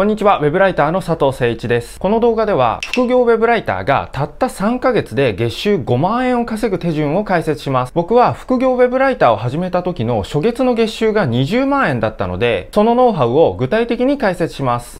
こんにちは、ウェブライターの佐藤誠一です。この動画では、副業ウェブライターがたった3ヶ月で月収5万円を稼ぐ手順を解説します。僕は副業ウェブライターを始めた時の初月の月収が20万円だったので、そのノウハウを具体的に解説します。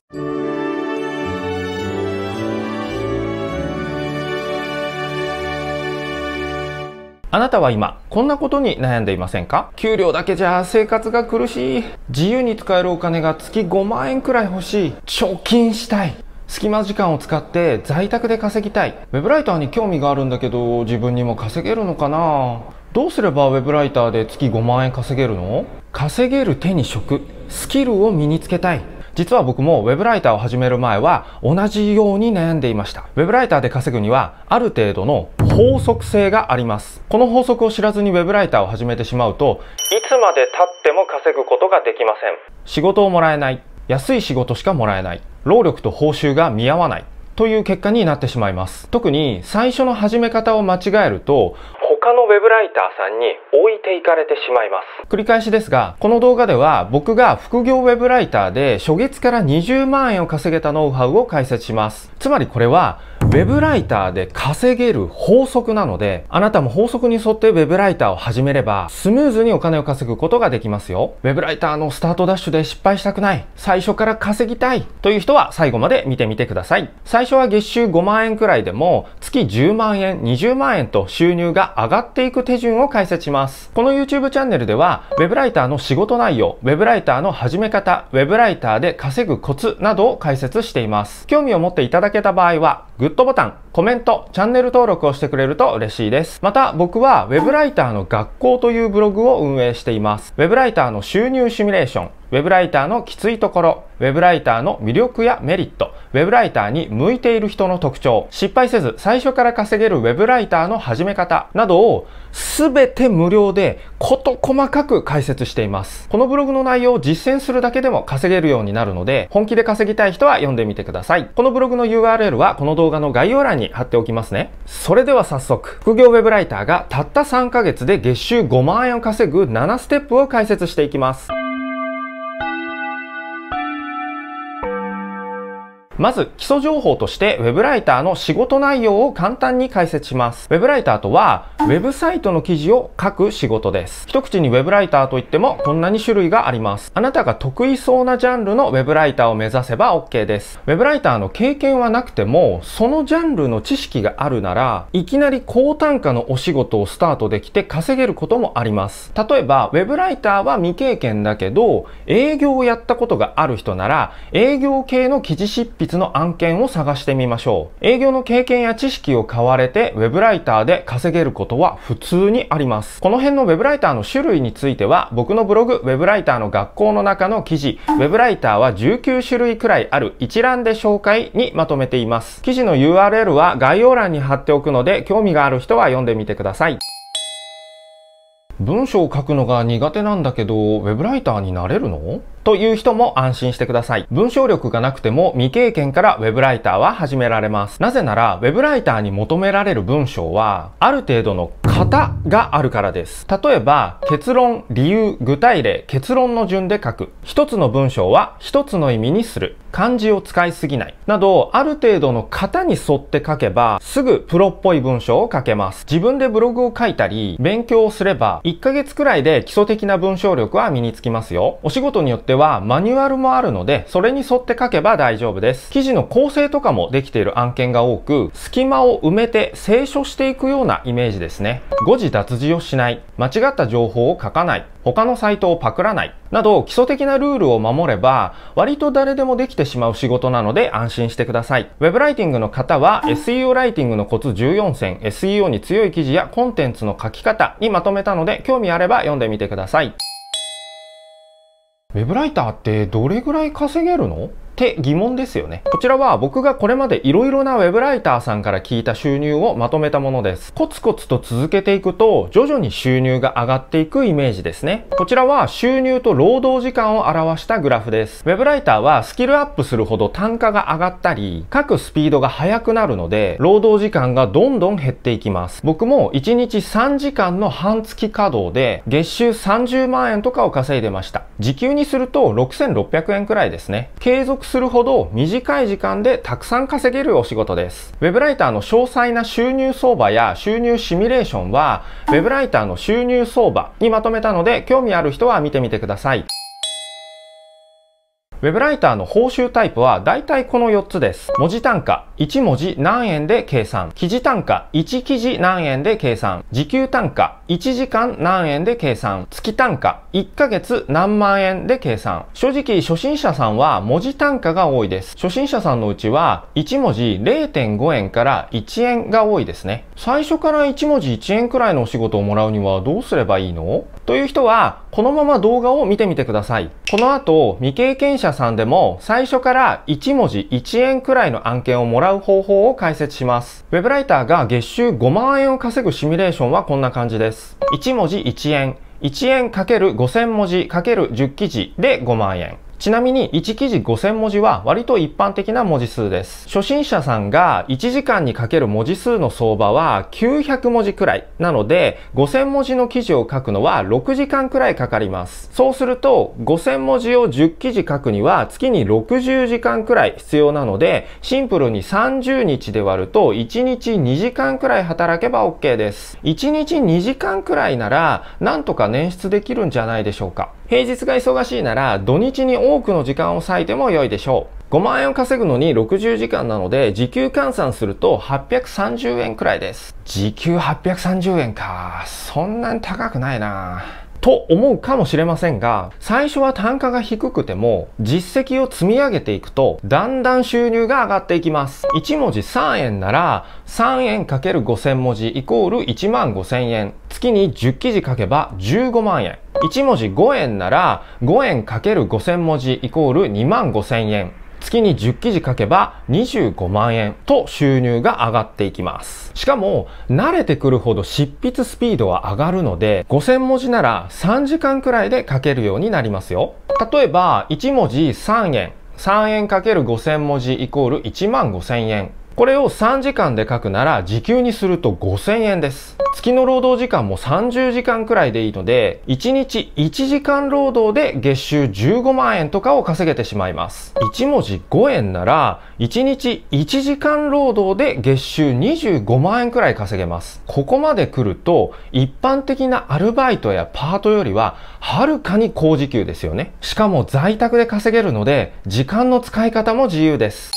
あなたは今、こんなことに悩んでいませんか給料だけじゃ生活が苦しい。自由に使えるお金が月5万円くらい欲しい。貯金したい。隙間時間を使って在宅で稼ぎたい。ウェブライターに興味があるんだけど、自分にも稼げるのかなどうすればウェブライターで月5万円稼げるの稼げる手に職、スキルを身につけたい。実は僕もウェブライターを始める前は同じように悩んでいました。ウェブライターで稼ぐにはある程度の法則性がありますこの法則を知らずにウェブライターを始めてしまうといつまで経っても稼ぐことができません仕事をもらえない安い仕事しかもらえない労力と報酬が見合わないという結果になってしまいます特に最初の始め方を間違えると他のウェブライターさんに置いていかれてしまいます繰り返しですがこの動画では僕が副業ウェブライターで初月から20万円を稼げたノウハウを解説しますつまりこれはウェブライターで稼げる法則なので、あなたも法則に沿ってウェブライターを始めれば、スムーズにお金を稼ぐことができますよ。ウェブライターのスタートダッシュで失敗したくない。最初から稼ぎたい。という人は最後まで見てみてください。最初は月収5万円くらいでも、月10万円、20万円と収入が上がっていく手順を解説します。この YouTube チャンネルでは、ウェブライターの仕事内容、ウェブライターの始め方、ウェブライターで稼ぐコツなどを解説しています。興味を持っていただけた場合は、グッドトボタン、コメント、チャンネル登録をしてくれると嬉しいです。また僕は Web ライターの学校というブログを運営しています。Web ライターの収入シミュレーション、ウェブライターのきついところ、ウェブライターの魅力やメリット、ウェブライターに向いている人の特徴、失敗せず最初から稼げるウェブライターの始め方などを全て無料で事細かく解説しています。このブログの内容を実践するだけでも稼げるようになるので、本気で稼ぎたい人は読んでみてください。このブログの URL はこの動画の概要欄に貼っておきますね。それでは早速、副業ウェブライターがたった3ヶ月で月収5万円を稼ぐ7ステップを解説していきます。まず基礎情報として Web ライターの仕事内容を簡単に解説します。Web ライターとは Web サイトの記事を書く仕事です。一口に Web ライターといってもこんなに種類があります。あなたが得意そうなジャンルの Web ライターを目指せば OK です。Web ライターの経験はなくてもそのジャンルの知識があるならいきなり高単価のお仕事をスタートできて稼げることもあります。例えば Web ライターは未経験だけど営業をやったことがある人なら営業系の記事執筆の案件を探してみましょう。営業の経験や知識を買われてウェブライターで稼げることは普通にあります。この辺のウェブライターの種類については僕のブログ web ライターの学校の中の記事ウェブライターは19種類くらいある一覧で紹介にまとめています。記事の URL は概要欄に貼っておくので興味がある人は読んでみてください。文章を書くのが苦手なんだけど、ウェブライターになれるのという人も安心してください。文章力がなくても未経験から web ライターは始められます。なぜなら web ライターに求められる文章はある程度の型があるからです。例えば結論、理由、具体例、結論の順で書く。一つの文章は一つの意味にする。漢字を使いすぎないなど、ある程度の型に沿って書けば、すぐプロっぽい文章を書けます。自分でブログを書いたり、勉強をすれば、1ヶ月くらいで基礎的な文章力は身につきますよ。お仕事によってはマニュアルもあるので、それに沿って書けば大丈夫です。記事の構成とかもできている案件が多く、隙間を埋めて清書していくようなイメージですね。誤字脱字をしない、間違った情報を書かない、他のサイトをパクらない、など基礎的なルールを守れば割と誰でもできてしまう仕事なので安心してください。Web ライティングの方は SEO ライティングのコツ14選、SEO に強い記事やコンテンツの書き方にまとめたので興味あれば読んでみてください。ウェブライターってどれぐらい稼げるのって疑問ですよね。こちらは僕がこれまでいろいろな web ライターさんから聞いた収入をまとめたものです。コツコツと続けていくと徐々に収入が上がっていくイメージですね。こちらは収入と労働時間を表したグラフです。web ライターはスキルアップするほど単価が上がったり、書くスピードが速くなるので、労働時間がどんどん減っていきます。僕も1日3時間の半月稼働で月収30万円とかを稼いでました。時給にすると6600円くらいですね。継続するほど短い時間でたくさん稼げるお仕事です。ウェブライターの詳細な収入相場や収入シミュレーションは、ウェブライターの収入相場にまとめたので、興味ある人は見てみてください。ウェブライターの報酬タイプは大体この4つです。文字単価1文字何円で計算。記事単価1記事何円で計算。時給単価1時間何円で計算。月単価1ヶ月何万円で計算。正直初心者さんは文字単価が多いです。初心者さんのうちは1文字0.5円から1円が多いですね。最初から1文字1円くらいのお仕事をもらうにはどうすればいいのという人は、このまま動画を見てみてください。この後、未経験者さんでも、最初から1文字1円くらいの案件をもらう方法を解説します。ウェブライターが月収5万円を稼ぐシミュレーションはこんな感じです。1文字1円。1円 ×5000 文字 ×10 記事で5万円。ちなみに1記事5000文字は割と一般的な文字数です。初心者さんが1時間にかける文字数の相場は900文字くらい。なので5000文字の記事を書くのは6時間くらいかかります。そうすると5000文字を10記事書くには月に60時間くらい必要なのでシンプルに30日で割ると1日2時間くらい働けば OK です。1日2時間くらいならなんとか捻出できるんじゃないでしょうか。平日が忙しいなら土日に多くの時間を割いても良いでしょう。5万円を稼ぐのに60時間なので、時給換算すると830円くらいです。時給830円か。そんなに高くないな。と思うかもしれませんが、最初は単価が低くても、実績を積み上げていくと、だんだん収入が上がっていきます。1文字3円なら、3円 ×5000 文字イコール1万5000円。月に10記事書けば15万円。1文字5円なら、5円 ×5000 文字イコール2万5000円。月に10記事書けば25万円と収入が上がっていきます。しかも、慣れてくるほど執筆スピードは上がるので、5000文字なら3時間くらいで書けるようになりますよ。例えば、1文字3円、3円 ×5000 文字イコール1万5000円これを3時間で書くなら時給にすると5000円です月の労働時間も30時間くらいでいいので1日1時間労働で月収15万円とかを稼げてしまいます1文字5円なら1日1時間労働で月収25万円くらい稼げますここまで来ると一般的なアルバイトやパートよりははるかに高時給ですよねしかも在宅で稼げるので時間の使い方も自由です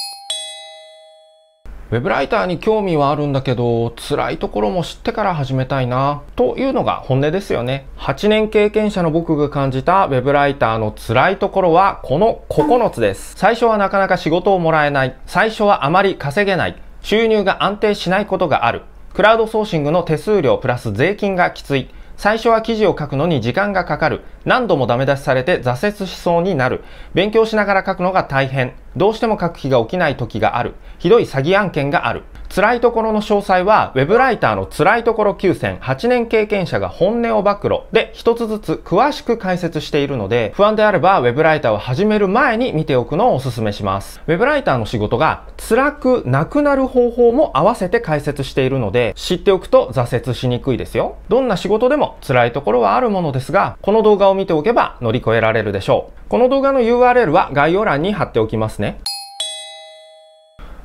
ウェブライターに興味はあるんだけど、辛いところも知ってから始めたいな、というのが本音ですよね。8年経験者の僕が感じたウェブライターの辛いところは、この9つです。最初はなかなか仕事をもらえない。最初はあまり稼げない。収入が安定しないことがある。クラウドソーシングの手数料プラス税金がきつい。最初は記事を書くのに時間がかかる何度もダメ出しされて挫折しそうになる勉強しながら書くのが大変どうしても書く日が起きない時があるひどい詐欺案件がある辛いところの詳細は、ウェブライターの辛いところ9選、8年経験者が本音を暴露で一つずつ詳しく解説しているので、不安であればウェブライターを始める前に見ておくのをお勧めします。ウェブライターの仕事が辛くなくなる方法も合わせて解説しているので、知っておくと挫折しにくいですよ。どんな仕事でも辛いところはあるものですが、この動画を見ておけば乗り越えられるでしょう。この動画の URL は概要欄に貼っておきますね。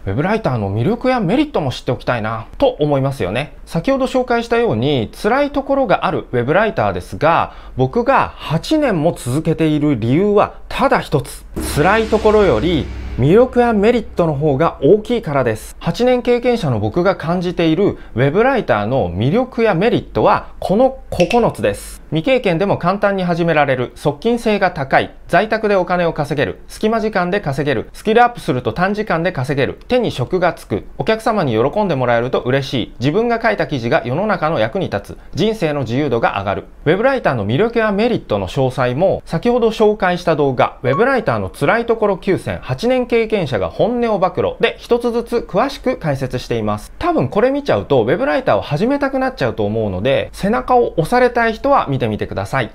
ウェブライターの魅力やメリットも知っておきたいなと思いますよね。先ほど紹介したように辛いところがあるウェブライターですが、僕が8年も続けている理由はただ一つ。辛いところより魅力やメリットの方が大きいからです8年経験者の僕が感じている web ライターの魅力やメリットはこの9つです未経験でも簡単に始められる側近性が高い在宅でお金を稼げる隙間時間で稼げるスキルアップすると短時間で稼げる手に職がつくお客様に喜んでもらえると嬉しい自分が書いた記事が世の中の役に立つ人生の自由度が上がる web ライターの魅力やメリットの詳細も先ほど紹介した動画 web ライターの辛いところ9選8年経験者が本音を暴露で一つずつ詳しく解説しています。多分これ見ちゃうと Web ライターを始めたくなっちゃうと思うので、背中を押されたい人は見てみてください。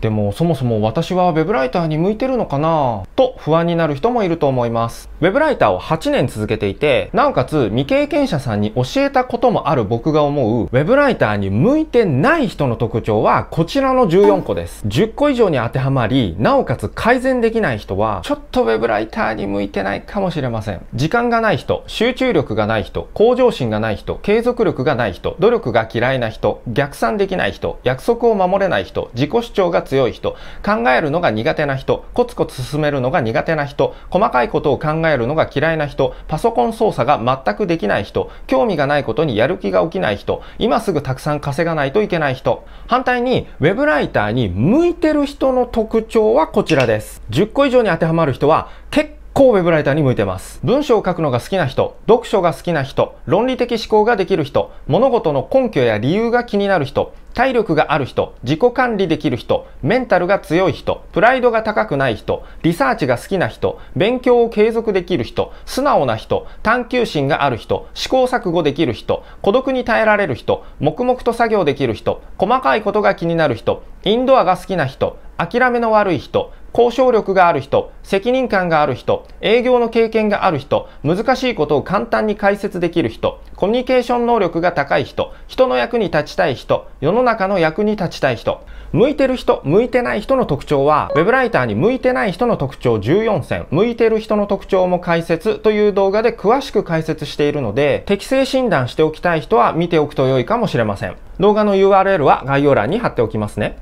でもそもそも私は web ライターに向いてるのかなと不安になる人もいると思います。web ライターを8年続けていて、なおかつ未経験者さんに教えたこともある僕が思う web ライターに向いてない人の特徴はこちらの14個です。10個以上に当てはまり、なおかつ改善できない人はちょっと web ライターに向いてないかもしれません。時間がない人、集中力がない人、向上心がない人、継続力がない人、努力が嫌いな人、逆算できない人、約束を守れない人、自己主張が強い人、考えるのが苦手な人、コツコツ進めるのが苦手な人、細かいことを考えるのが嫌いな人、パソコン操作が全くできない人、興味がないことにやる気が起きない人、今すぐたくさん稼がないといけない人。反対に、ウェブライターに向いてる人の特徴はこちらです。10個以上に当てはまる人は、結神戸ブライターに向いてます。文章を書くのが好きな人、読書が好きな人、論理的思考ができる人、物事の根拠や理由が気になる人、体力がある人、自己管理できる人、メンタルが強い人、プライドが高くない人、リサーチが好きな人、勉強を継続できる人、素直な人、探求心がある人、試行錯誤できる人、孤独に耐えられる人、黙々と作業できる人、細かいことが気になる人、インドアが好きな人、諦めの悪い人、交渉力がある人、責任感がある人、営業の経験がある人、難しいことを簡単に解説できる人、コミュニケーション能力が高い人、人の役に立ちたい人、世の中の役に立ちたい人、向いてる人、向いてない人の特徴は、ウェブライターに向いてない人の特徴14選、向いてる人の特徴も解説という動画で詳しく解説しているので、適正診断しておきたい人は見ておくと良いかもしれません。動画の URL は概要欄に貼っておきますね。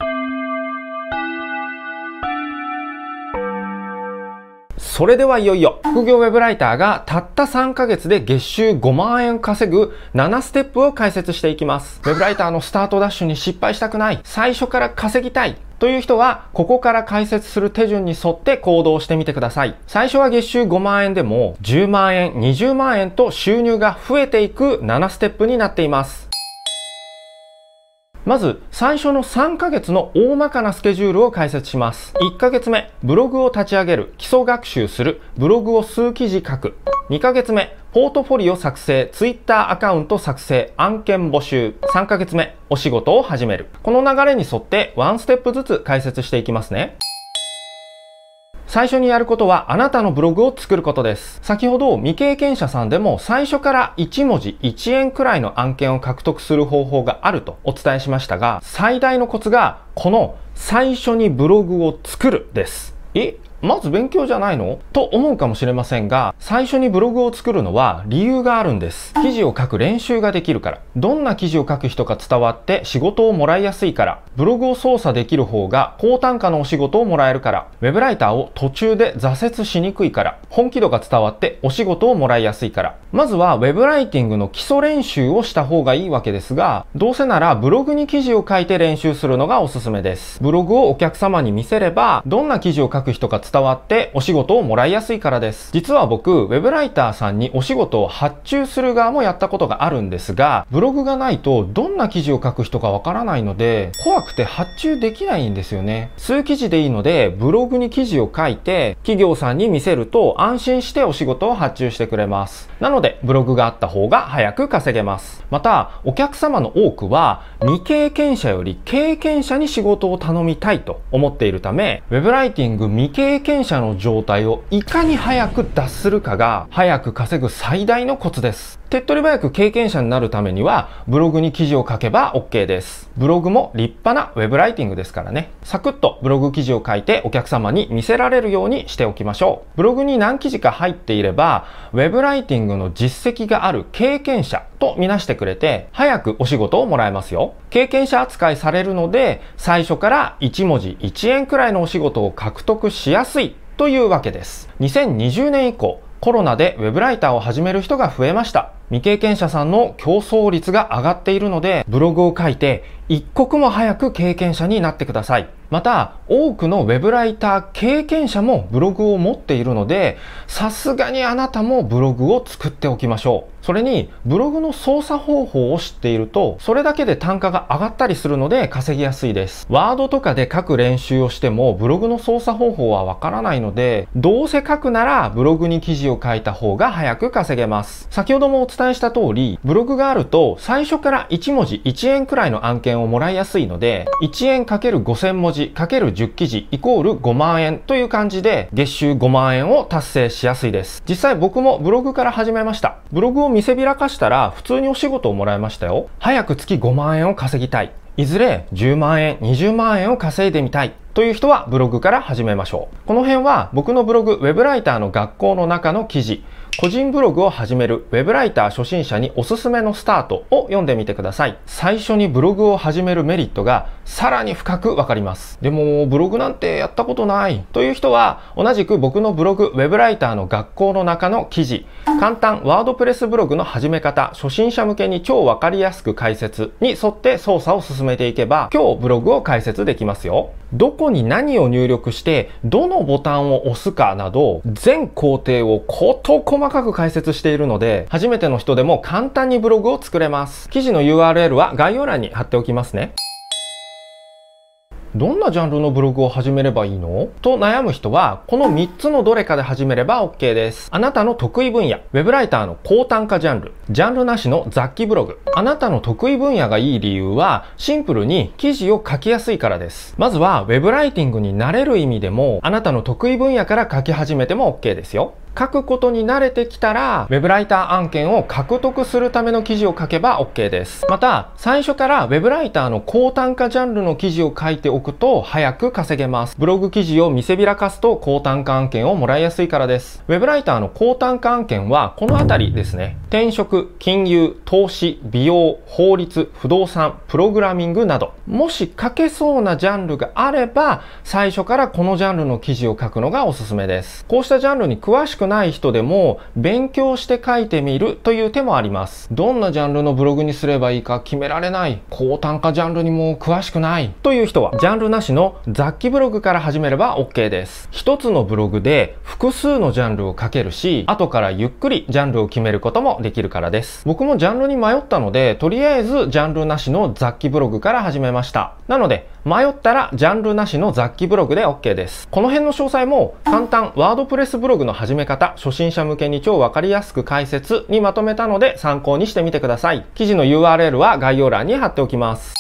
それではいよいよ、副業ウェブライターがたった3ヶ月で月収5万円稼ぐ7ステップを解説していきます。ウェブライターのスタートダッシュに失敗したくない、最初から稼ぎたい、という人は、ここから解説する手順に沿って行動してみてください。最初は月収5万円でも、10万円、20万円と収入が増えていく7ステップになっています。まず最初の3ヶ月の大まかなスケジュールを解説します。1ヶ月目、ブログを立ち上げる、基礎学習する、ブログを数記事書く。2ヶ月目、ポートフォリオ作成、ツイッターアカウント作成、案件募集。3ヶ月目、お仕事を始める。この流れに沿ってワンステップずつ解説していきますね。最初にやることはあなたのブログを作ることです。先ほど未経験者さんでも最初から1文字1円くらいの案件を獲得する方法があるとお伝えしましたが、最大のコツがこの最初にブログを作るです。えまず勉強じゃないのと思うかもしれませんが、最初にブログを作るのは理由があるんです。記事を書く練習ができるから。どんな記事を書く人か伝わって仕事をもらいやすいから。ブログを操作できる方が高単価のお仕事をもらえるから。ウェブライターを途中で挫折しにくいから。本気度が伝わってお仕事をもらいやすいから。まずは web ライティングの基礎練習をした方がいいわけですが、どうせならブログに記事を書いて練習するのがおすすめです。ブログをお客様に見せれば、どんな記事を書く人か伝伝わってお仕事をもらいやすいからです。実は僕、ウェブライターさんにお仕事を発注する側もやったことがあるんですが、ブログがないとどんな記事を書く人かわからないので、怖くて発注できないんですよね。数記事でいいので、ブログに記事を書いて、企業さんに見せると安心してお仕事を発注してくれます。なので、ブログがあった方が早く稼げます。また、お客様の多くは、未経験者より経験者に仕事を頼みたいと思っているため、ウェブライティング未経験者の状態をいかに早く脱するかが早く稼ぐ最大のコツです手っ取り早く経験者になるためにはブログに記事を書けば OK ですブログも立派なウェブライティングですからねサクッとブログ記事を書いてお客様に見せられるようにしておきましょうブログに何記事か入っていればウェブライティングの実績がある経験者とみなしてくれて早くお仕事をもらえますよ経験者扱いされるので最初から1文字1円くらいのお仕事を獲得しやすいというわけです2020年以降コロナでウェブライターを始める人が増えました。未経験者さんの競争率が上がっているので、ブログを書いて一刻も早く経験者になってください。また、多くの web ライター経験者もブログを持っているので、さすがにあなたもブログを作っておきましょう。それに、ブログの操作方法を知っていると、それだけで単価が上がったりするので稼ぎやすいです。ワードとかで書く練習をしても、ブログの操作方法はわからないので、どうせ書くならブログに記事を書いた方が早く稼げます。先ほどもお伝えした通り、ブログがあると最初から1文字1円くらいの案件をもらいやすいので、1円 ×5000 文字 ×10 記事イコール5万円という感じで月収5万円を達成しやすいです。実際僕もブログから始めました。ブログを見せびらかしたら普通にお仕事をもらいましたよ。早く月5万円を稼ぎたい。いずれ10万円、20万円を稼いでみたい。という人はブログから始めましょう。この辺は僕のブログ、ウェブライターの学校の中の記事、個人ブログを始める web ライター初心者におすすめのスタートを読んでみてください。最初にブログを始めるメリットがさらに深くわかります。でもブログなんてやったことないという人は同じく僕のブログ web ライターの学校の中の記事簡単ワードプレスブログの始め方初心者向けに超わかりやすく解説に沿って操作を進めていけば今日ブログを解説できますよ。どこに何を入力して、どのボタンを押すかなど、全工程をこと細かく解説しているので、初めての人でも簡単にブログを作れます。記事の URL は概要欄に貼っておきますね。どんなジャンルのブログを始めればいいのと悩む人は、この3つのどれかで始めれば OK です。あなたの得意分野、web ライターの高単価ジャンル、ジャンルなしの雑記ブログ。あなたの得意分野がいい理由は、シンプルに記事を書きやすいからです。まずは、web ライティングに慣れる意味でも、あなたの得意分野から書き始めても OK ですよ。書くことに慣れてきたら Web ライター案件を獲得するための記事を書けば OK ですまた最初から Web ライターの高単価ジャンルの記事を書いておくと早く稼げますブログ記事を見せびらかすと高単価案件をもらいやすいからです Web ライターの高単価案件はこの辺りですね転職金融投資美容法律不動産プログラミングなどもし書けそうなジャンルがあれば最初からこのジャンルの記事を書くのがおすすめですこうしたジャンルに詳しくくない人でも勉強して書いてみるという手もあります。どんなジャンルのブログにすればいいか決められない、高単価ジャンルにも詳しくないという人は、ジャンルなしの雑記ブログから始めれば OK です。一つのブログで複数のジャンルを書けるし、後からゆっくりジャンルを決めることもできるからです。僕もジャンルに迷ったので、とりあえずジャンルなしの雑記ブログから始めました。なので、迷ったらジャンルなしの雑記ブログで OK です。この辺の詳細も簡単ワードプレスブログの始め方、初心者向けに超わかりやすく解説にまとめたので参考にしてみてください。記事の URL は概要欄に貼っておきます。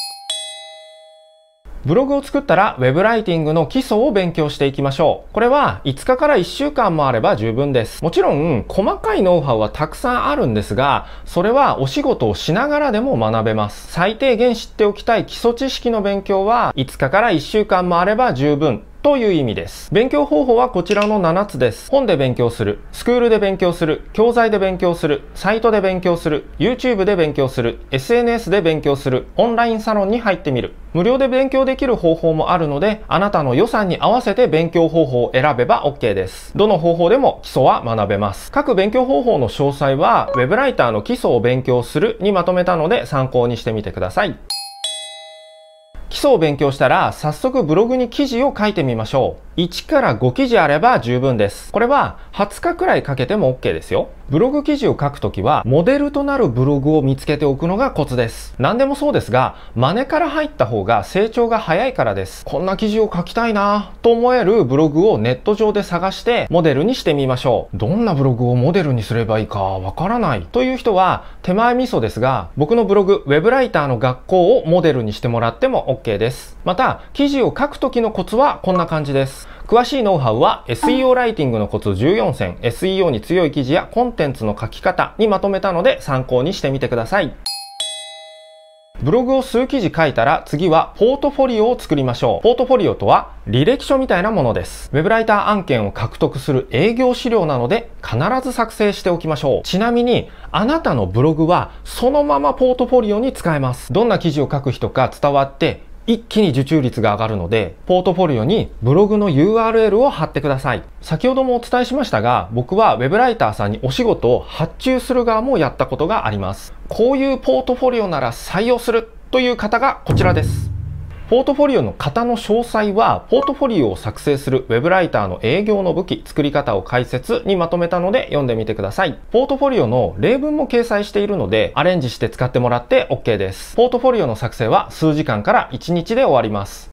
ブログを作ったら Web ライティングの基礎を勉強していきましょう。これは5日から1週間もあれば十分です。もちろん細かいノウハウはたくさんあるんですが、それはお仕事をしながらでも学べます。最低限知っておきたい基礎知識の勉強は5日から1週間もあれば十分という意味です。勉強方法はこちらの7つです。本で勉強する、スクールで勉強する、教材で勉強する、サイトで勉強する、YouTube で勉強する、SNS で勉強する、オンラインサロンに入ってみる。無料で勉強できる方法もあるので、あなたの予算に合わせて勉強方法を選べば OK です。どの方法でも基礎は学べます。各勉強方法の詳細は、Web ライターの基礎を勉強するにまとめたので参考にしてみてください。基礎を勉強したら早速ブログに記事を書いてみましょう。1から5記事あれば十分です。これは20日くらいかけても OK ですよ。ブログ記事を書くときは、モデルとなるブログを見つけておくのがコツです。何でもそうですが、真似から入った方が成長が早いからです。こんな記事を書きたいなと思えるブログをネット上で探して、モデルにしてみましょう。どんなブログをモデルにすればいいかわからないという人は、手前味噌ですが、僕のブログ、ウェブライターの学校をモデルにしてもらっても OK です。また、記事を書くときのコツはこんな感じです。詳しいノウハウは SEO ライティングのコツ14選 SEO に強い記事やコンテンツの書き方にまとめたので参考にしてみてくださいブログを数記事書いたら次はポートフォリオを作りましょう。ポートフォリオとは履歴書みたいなものです。ウェブライター案件を獲得する営業資料なので必ず作成しておきましょう。ちなみにあなたのブログはそのままポートフォリオに使えます。どんな記事を書く人か伝わって一気に受注率が上がるので、ポートフォリオにブログの URL を貼ってください。先ほどもお伝えしましたが、僕は web ライターさんにお仕事を発注する側もやったことがあります。こういうポートフォリオなら採用するという方がこちらです。ポートフォリオの型の詳細は、ポートフォリオを作成する web ライターの営業の武器、作り方を解説にまとめたので読んでみてください。ポートフォリオの例文も掲載しているので、アレンジして使ってもらって OK です。ポートフォリオの作成は数時間から1日で終わります。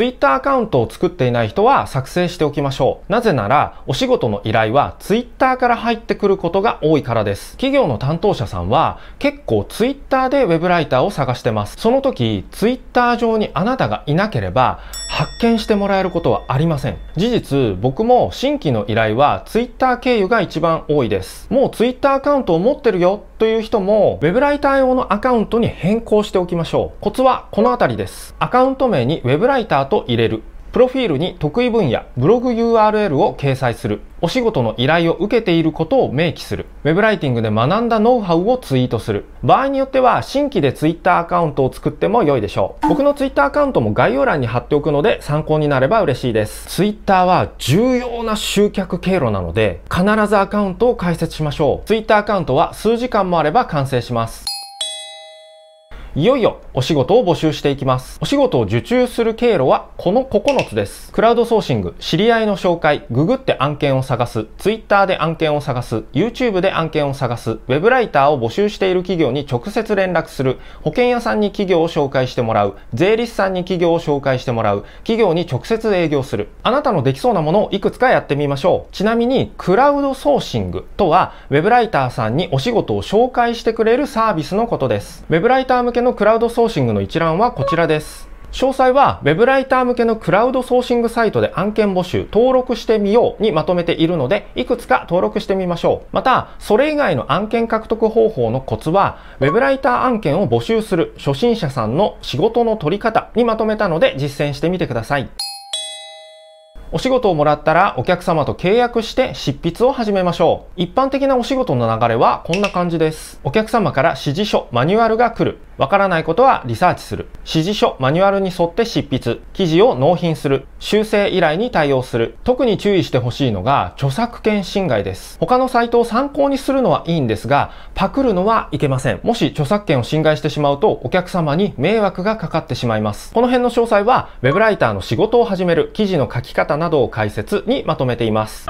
ツイッターアカウントを作っていない人は作成しておきましょう。なぜなら、お仕事の依頼はツイッターから入ってくることが多いからです。企業の担当者さんは結構ツイッターでウェブライターを探してます。その時、ツイッター上にあなたがいなければ、発見してもらえることはありません事実僕も新規の依頼は Twitter 経由が一番多いですもう Twitter アカウントを持ってるよという人も Web ライター用のアカウントに変更しておきましょうコツはこの辺りですアカウント名に Web ライターと入れるプロフィールに得意分野、ブログ URL を掲載する。お仕事の依頼を受けていることを明記する。ウェブライティングで学んだノウハウをツイートする。場合によっては新規で Twitter アカウントを作っても良いでしょう。僕の Twitter アカウントも概要欄に貼っておくので参考になれば嬉しいです。Twitter は重要な集客経路なので必ずアカウントを開設しましょう。Twitter アカウントは数時間もあれば完成します。いよいよお仕事を募集していきます。お仕事を受注する経路はこの9つです。クラウドソーシング、知り合いの紹介、ググって案件を探す、Twitter で案件を探す、YouTube で案件を探す、Web ライターを募集している企業に直接連絡する、保険屋さんに企業を紹介してもらう、税理士さんに企業を紹介してもらう、企業に直接営業する。あなたのできそうなものをいくつかやってみましょう。ちなみに、クラウドソーシングとは、Web ライターさんにお仕事を紹介してくれるサービスのことです。Web ライター向けけのクラウドソーシングの一覧はこちらです。詳細は Web ライター向けのクラウドソーシングサイトで案件募集、登録してみようにまとめているので、いくつか登録してみましょう。また、それ以外の案件獲得方法のコツは、Web ライター案件を募集する初心者さんの仕事の取り方にまとめたので実践してみてください。お仕事をもらったらお客様と契約して執筆を始めましょう。一般的なお仕事の流れはこんな感じです。お客様から指示書、マニュアルが来る。わからないことはリサーチする。指示書、マニュアルに沿って執筆。記事を納品する。修正依頼に対応する。特に注意してほしいのが、著作権侵害です。他のサイトを参考にするのはいいんですが、パクるのはいけません。もし著作権を侵害してしまうと、お客様に迷惑がかかってしまいます。この辺の詳細は、Web ライターの仕事を始める記事の書き方などを解説にまとめています。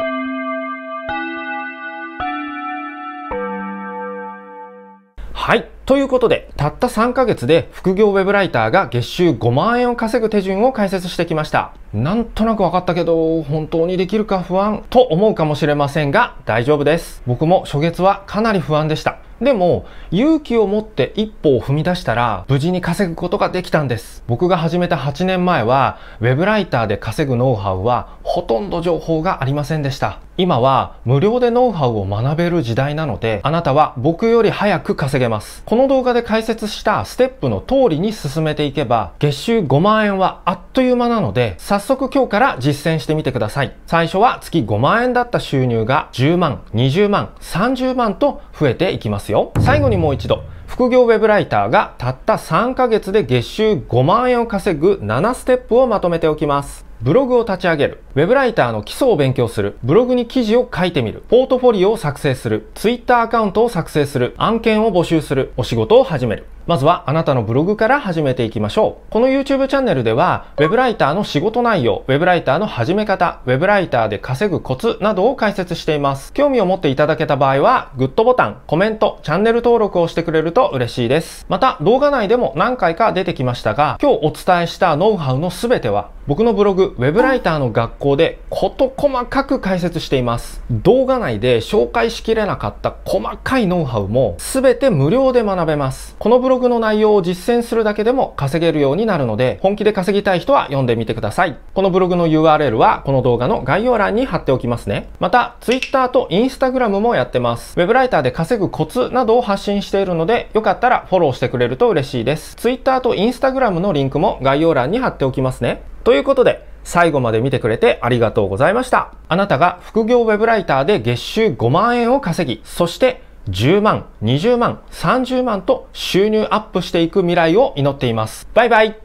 はい。ということで、たった3ヶ月で副業ウェブライターが月収5万円を稼ぐ手順を解説してきました。なんとなく分かったけど、本当にできるか不安と思うかもしれませんが、大丈夫です。僕も初月はかなり不安でした。でも、勇気を持って一歩を踏み出したら、無事に稼ぐことができたんです。僕が始めた8年前は、ウェブライターで稼ぐノウハウは、ほとんど情報がありませんでした。今は、無料でノウハウを学べる時代なので、あなたは僕より早く稼げます。この動画で解説したステップの通りに進めていけば、月収5万円はあっという間なので、早速今日から実践してみてください。最初は月5万円だった収入が10万、20万、30万と増えていきます。ますよ。最後にもう一度。副業ウェブライターがたった3ヶ月で月収5万円を稼ぐ7ステップをまとめておきます。ブログを立ち上げる、ウェブライターの基礎を勉強する、ブログに記事を書いてみる、ポートフォリオを作成する、Twitter アカウントを作成する、案件を募集する、お仕事を始める。まずはあなたのブログから始めていきましょう。この YouTube チャンネルでは、ウェブライターの仕事内容、ウェブライターの始め方、ウェブライターで稼ぐコツなどを解説しています。興味を持っていただけた場合は、グッドボタン、コメント、チャンネル登録をしてくれると嬉しいです。また、動画内でも何回か出てきましたが、今日お伝えしたノウハウの全ては、僕のブログ、ウェブライターの学校で事細かく解説しています。動画内で紹介しきれなかった細かいノウハウも全て無料で学べます。このブログの内容を実践するだけでも稼げるようになるので、本気で稼ぎたい人は読んでみてください。このブログの URL はこの動画の概要欄に貼っておきますね。また、Twitter と Instagram もやってます。ウェブライターで稼ぐコツなどを発信しているので、よかったらフォローしてくれると嬉しいです。Twitter と Instagram のリンクも概要欄に貼っておきますね。ということで、最後まで見てくれてありがとうございました。あなたが副業ウェブライターで月収5万円を稼ぎ、そして10万、20万、30万と収入アップしていく未来を祈っています。バイバイ